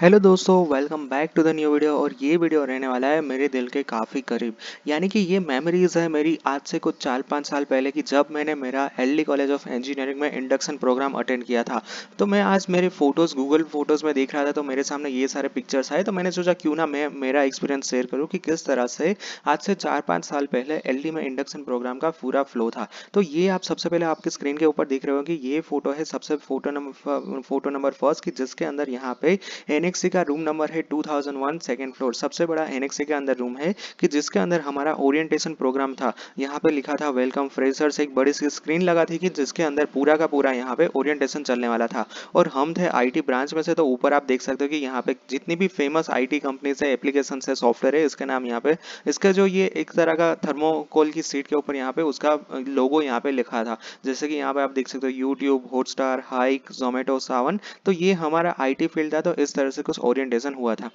hello दोस्तों welcome back to the new video और ये वीडियो रहने वाला है मेरे दिल के काफ़ी करीब यानी कि ये मेमोरीज है मेरी आज से कुछ चार पाँच साल पहले कि जब मैंने मेरा एल कॉलेज ऑफ इंजीनियरिंग में इंडक्शन प्रोग्राम अटेंड किया था तो मैं आज मेरे फोटोज़ गूगल फोटोज़ में देख रहा था तो मेरे सामने ये सारे पिक्चर्स आए तो मैंने सोचा क्यों ना मैं मेरा एक्सपीरियंस शेयर करूँ कि किस तरह से आज से चार पाँच साल पहले एल में इंडक्शन प्रोग्राम का पूरा फ्लो था तो ये आप सबसे पहले आपके स्क्रीन के ऊपर देख रहे हो कि ये फोटो है सबसे photo number photo number first की जिसके अंदर यहाँ पे एन एनएक्सी का रूम नंबर है 2001 सेकंड फ्लोर सबसे बड़ा एनएक्सी के अंदर रूम है कि जिसके अंदर हमारा ओरिएंटेशन प्रोग्राम था यहाँ पे लिखा था वेलकम फ्रेशर्स एक बड़ी सी स्क्रीन लगा थी कि जिसके अंदर पूरा का पूरा यहाँ पे ओरिएंटेशन चलने वाला था और हम थे आई ब्रांच में से तो ऊपर आप देख सकते हो कि यहाँ पे जितनी भी फेमस आई टी कंपनी से एप्लीकेशन है सॉफ्टवेयर है इसके नाम यहाँ पे इसका जो ये एक तरह का थर्मोकोल की सीट के ऊपर यहाँ पे उसका लोगो यहाँ पे लिखा था जैसे कि यहाँ पे आप देख सकते हो YouTube Hotstar Hike Zomato Saavn तो ये हमारा आई फील्ड था तो इस तरह से कुछ ओरिएंटेशन हुआ था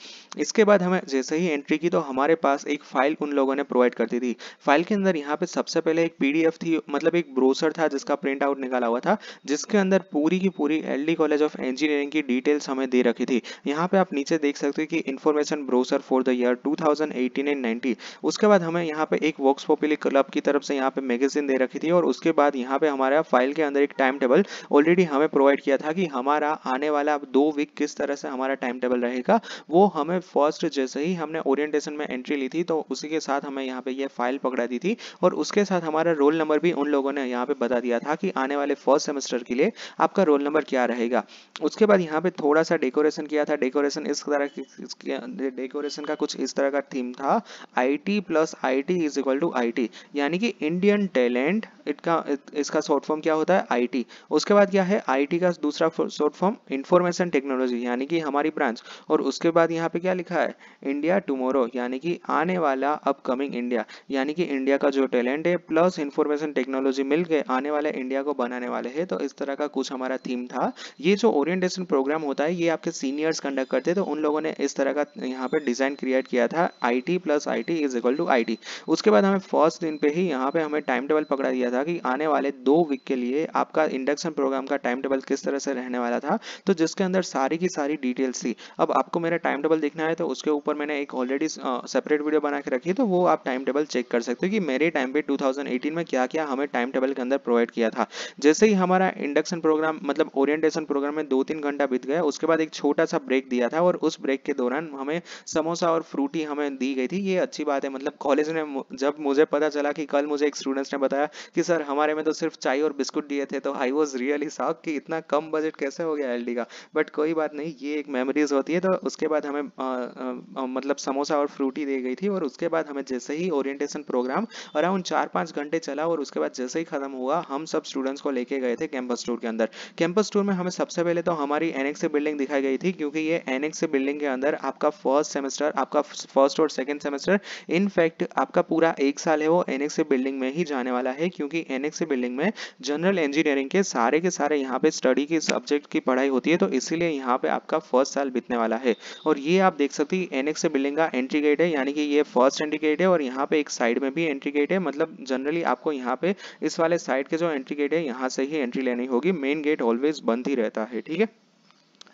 इसके बाद हमें जैसे ही एंट्री की तो हमारे पास एक फाइल उन लोगों ने प्रोवाइड कर दी थी फाइल के अंदर यहाँ पे सबसे पहले एक पीडीएफ थी मतलब एक ब्रोसर था जिसका प्रिंट आउट निकाला हुआ था जिसके अंदर पूरी की पूरी एल कॉलेज ऑफ इंजीनियरिंग की डिटेल्स हमें दे रखी थी यहाँ पे आप नीचे देख सकते हो कि information brochure for the year two thousand 90 उसके बाद हमें यहाँ पे एक वर्क पॉपुलर क्लब की तरफ से यहाँ पे मैगजीन दे रखी थी और उसके बाद यहाँ पे हमारे फाइल के अंदर एक टाइम टेबल ऑलरेडी हमें प्रोवाइड किया था कि हमारा आने वाला दो वीक किस तरह से हमारा टाइम टेबल रहेगा वो हमें फर्स्ट जैसे ही हमने ओरिएंटेशन में एंट्री ली थी तो उसी के साथ हमें यहाँ पे ये यह फाइल पकड़ा दी थी और उसके साथ हमारा रोल नंबर भी उन लोगों ने यहाँ पे बता दिया था कि आने वाले फर्स्ट सेमेस्टर के लिए आपका रोल नंबर क्या रहेगा उसके बाद यहाँ पे थोड़ा सा डेकोरेशन किया था डेकोरेशन इस तरह डेकोरेशन का कुछ इस तरह का थीम था I T plus I T is equal to I T यानी कि इंडियन टैलेंट इटका इसका शॉर्ट फॉर्म क्या होता है आई टी उसके बाद क्या है आई टी का दूसरा शॉर्ट फॉर्म इंफॉर्मेशन टेक्नोलॉजी यानी कि हमारी ब्रांच और उसके बाद यहाँ पे क्या लिखा है इंडिया टुमोरो यानी कि आने वाला अपकमिंग इंडिया यानी कि इंडिया का जो टैलेंट है प्लस इंफॉर्मेशन टेक्नोलॉजी मिल के आने वाले इंडिया को बनाने वाले हैं तो इस तरह का कुछ हमारा थीम था ये जो ओरिएंटेशन प्रोग्राम होता है ये आपके सीनियर्स कंडक्ट करते तो उन लोगों ने इस तरह का यहाँ पे डिजाइन क्रिएट किया था I plus I T is equal to I उसके बाद हमें फर्स्ट दिन पे ही यहाँ पे हमें टाइम टेबल पकड़ा दिया था कि आने वाले दो वीक के लिए आपका इंडक्शन प्रोग्राम का टाइम टेबल किस तरह से रहने वाला था तो जिसके अंदर सारी की सारी डिटेल्स थी होगी अब आपको मेरा टाइम टेबल देखना है तो उसके ऊपर मैंने एक ऑलरेडी सेपरेट वीडियो बना के रखी तो वो आप टाइम टेबल चेक कर सकते हो कि मेरे टाइम पे 2018 में क्या क्या हमें टाइम टेबल के अंदर प्रोवाइड किया था जैसे ही हमारा इंडक्शन प्रोग्राम मतलब ओरिएंटेशन प्रोग्राम में दो तीन घंटा बीत गया उसके बाद एक छोटा सा ब्रेक दिया था और उस ब्रेक के दौरान हमें समोसा और फ्रूटी हमें दी गई थी ये अच्छी बात है मतलब कॉलेज में जब मुझे पता चला कि कल मुझे एक स्टूडेंट्स ने बताया कि सर हमारे में तो सिर्फ चाय और बिस्कुट दिए थे तो आई वॉज रियली साफ कि इतना कम बजट कैसे हो गया एल का बट कोई बात नहीं ये एक मेमोरी सीरीज़ होती है तो उसके बाद हमें आ, आ, मतलब समोसा और फ्रूटी दी गई थी और उसके बाद हमें जैसे ही ओरिएंटेशन प्रोग्राम अराउंड चार पाँच घंटे चला और उसके बाद जैसे ही खत्म हुआ हम सब स्टूडेंट्स को लेके गए थे कैंपस टूर के अंदर कैंपस टूर में हमें सबसे पहले तो हमारी एनएक्स बिल्डिंग दिखाई गई थी क्योंकि ये एनएक्स बिल्डिंग के अंदर आपका फर्स्ट सेमेस्टर आपका फर्स्ट और सेकेंड सेमेस्टर इनफैक्ट आपका पूरा एक साल है वो एनएक्स बिल्डिंग में ही जाने वाला है क्योंकि एनएक्स बिल्डिंग में जनरल इंजीनियरिंग के सारे के सारे यहाँ पे स्टडी के सब्जेक्ट की पढ़ाई होती है तो इसीलिए यहाँ पे आपका फर्स्ट साल बीतने वाला है और ये आप देख सकते हैं एनएक्स से बिल्डिंग का एंट्री गेट है यानी कि ये फर्स्ट एंट्री गेट है और यहाँ पे एक साइड में भी एंट्री गेट है मतलब जनरली आपको यहाँ पे इस वाले साइड के जो एंट्री गेट है यहाँ से ही एंट्री लेनी होगी मेन गेट ऑलवेज बंद ही रहता है ठीक है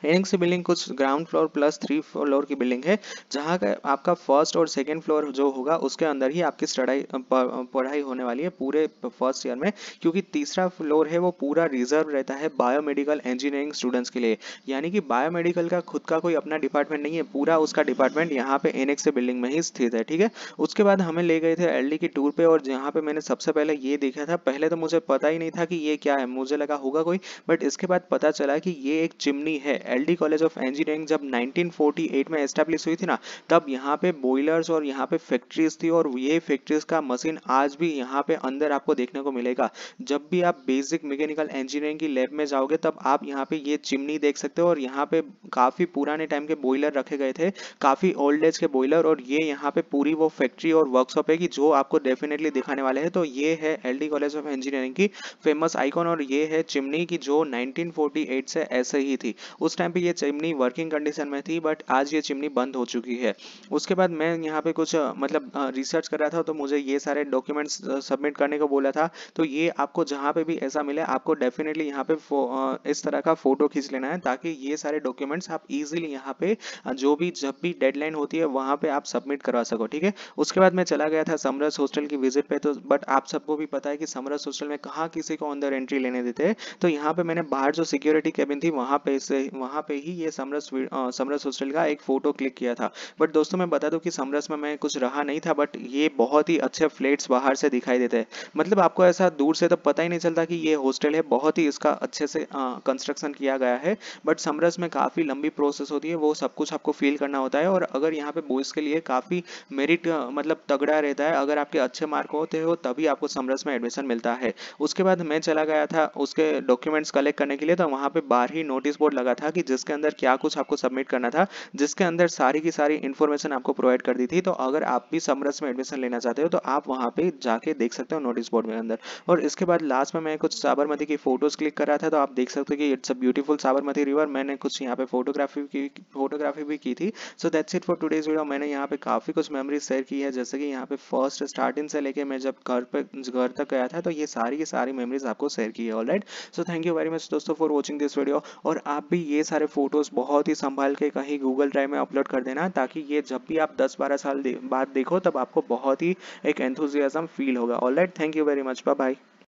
हेनिंग्स से बिल्डिंग कुछ ground floor plus three floor की बिल्डिंग है जहाँ का आपका फर्स्ट और सेकेंड फ्लोर जो होगा उसके अंदर ही आपकी स्टडाई पढ़ाई होने वाली है पूरे फर्स्ट ईयर में क्योंकि तीसरा फ्लोर है वो पूरा रिजर्व रहता है बायोमेडिकल इंजीनियरिंग स्टूडेंट्स के लिए यानी कि बायोमेडिकल का खुद का कोई अपना डिपार्टमेंट नहीं है पूरा उसका डिपार्टमेंट यहाँ पे एनेक्स बिल्डिंग में ही स्थित है ठीक है उसके बाद हमें ले गए थे एल की टूर पे और जहाँ पे मैंने सबसे पहले ये देखा था पहले तो मुझे पता ही नहीं था कि ये क्या है मुझे लगा होगा कोई बट इसके बाद पता चला कि ये एक चिमनी है एलडी कॉलेज ऑफ इंजीनियरिंग जब 1948 में एस्टेब्लिश हुई थी ना तब यहाँ पे बॉयलर्स और यहाँ पे फैक्ट्रीज थी और ये फैक्ट्रीज का मशीन आज भी यहाँ पे अंदर आपको देखने को मिलेगा जब भी आप बेसिक मैकेनिकल इंजीनियरिंग की लैब में जाओगे तब आप यहाँ पे ये चिमनी देख सकते हो और यहाँ पे काफी पुराने टाइम के बॉयलर रखे गए थे काफी ओल्ड एज के बॉयलर और ये यहाँ पे पूरी वो फैक्ट्री और वर्कशॉप है कि जो आपको डेफिनेटली दिखाने वाले हैं तो ये है एलडी कॉलेज ऑफ इंजीनियरिंग की फेमस आइकॉन और ये है चिमनी की जो 1948 से ऐसे ही थी उस टाइम पे ये चिमनी वर्किंग कंडीशन में थी बट आज ये चिमनी बंद हो चुकी है उसके बाद मैं यहाँ पे कुछ मतलब रिसर्च कर रहा था तो मुझे ये सारे डॉक्यूमेंट्स सबमिट करने को बोला था तो ये आपको जहाँ पे भी ऐसा मिले आपको डेफिनेटली यहाँ पे इस तरह का फोटो खींच लेना है ताकि ये सारे डॉक्यूमेंट्स आप इजिली यहाँ पे जो भी जब भी डेडलाइन होती है वहाँ पे आप सबमिट करवा सको ठीक है उसके बाद मैं चला गया था समरस हॉस्टल की विजिट पे तो बट आप सबको भी पता है कि समरस हॉस्टल में कहाँ किसी को अंदर एंट्री लेने देते हैं तो यहाँ पे मैंने बाहर जो सिक्योरिटी कैबिन थी वहाँ पे से वहां पे ही ये समरस समरस हॉस्टल का एक फोटो क्लिक किया था बट दोस्तों मैं बता दूं कि समरस में मैं कुछ रहा नहीं था बट ये बहुत ही अच्छे फ्लैट्स बाहर से दिखाई देते हैं मतलब आपको ऐसा दूर से तो पता ही नहीं चलता कि ये हॉस्टल है बहुत ही इसका अच्छे से कंस्ट्रक्शन किया गया है बट समरस में काफ़ी लंबी प्रोसेस होती है वो सब कुछ आपको फील करना होता है और अगर यहाँ पे बॉयज़ के लिए काफ़ी मेरिट मतलब तगड़ा रहता है अगर आपके अच्छे मार्क होते हो तभी आपको समरस में एडमिशन मिलता है उसके बाद मैं चला गया था उसके डॉक्यूमेंट्स कलेक्ट करने के लिए तो वहाँ पे बाहर ही नोटिस बोर्ड लगा था कि कि जिसके अंदर क्या कुछ आपको सबमिट करना था जिसके अंदर सारी की सारी इन्फॉर्मेशन आपको प्रोवाइड कर दी थी तो अगर आप भी समरस में एडमिशन लेना चाहते हो तो आप वहाँ पे जाके देख सकते हो नोटिस बोर्ड में अंदर और इसके बाद लास्ट में मैं कुछ साबरमती की फोटोज क्लिक कर रहा था तो आप देख सकते हो कि it's a beautiful Sabarmati river मैंने कुछ यहाँ पे फोटोग्राफी की फोटोग्राफी भी की थी so that's it for today's video मैंने यहाँ पे काफी कुछ मेमोरी शेयर की है जैसे कि यहाँ पे फर्स्ट स्टार्टिंग से लेके मैं जब घर पे घर तक गया था तो ये सारी की सारी मेमोरीज आपको शेयर की है alright so thank you very much दोस्तों फॉर वॉचिंग दिस वीडियो और आप भी ये सारे फोटोज बहुत ही संभाल के कहीं गूगल ड्राइव में अपलोड कर देना ताकि ये जब भी आप 10-12 साल दे, बाद देखो तब आपको बहुत ही एक एंथुजियाजम फील होगा all right thank you very much bye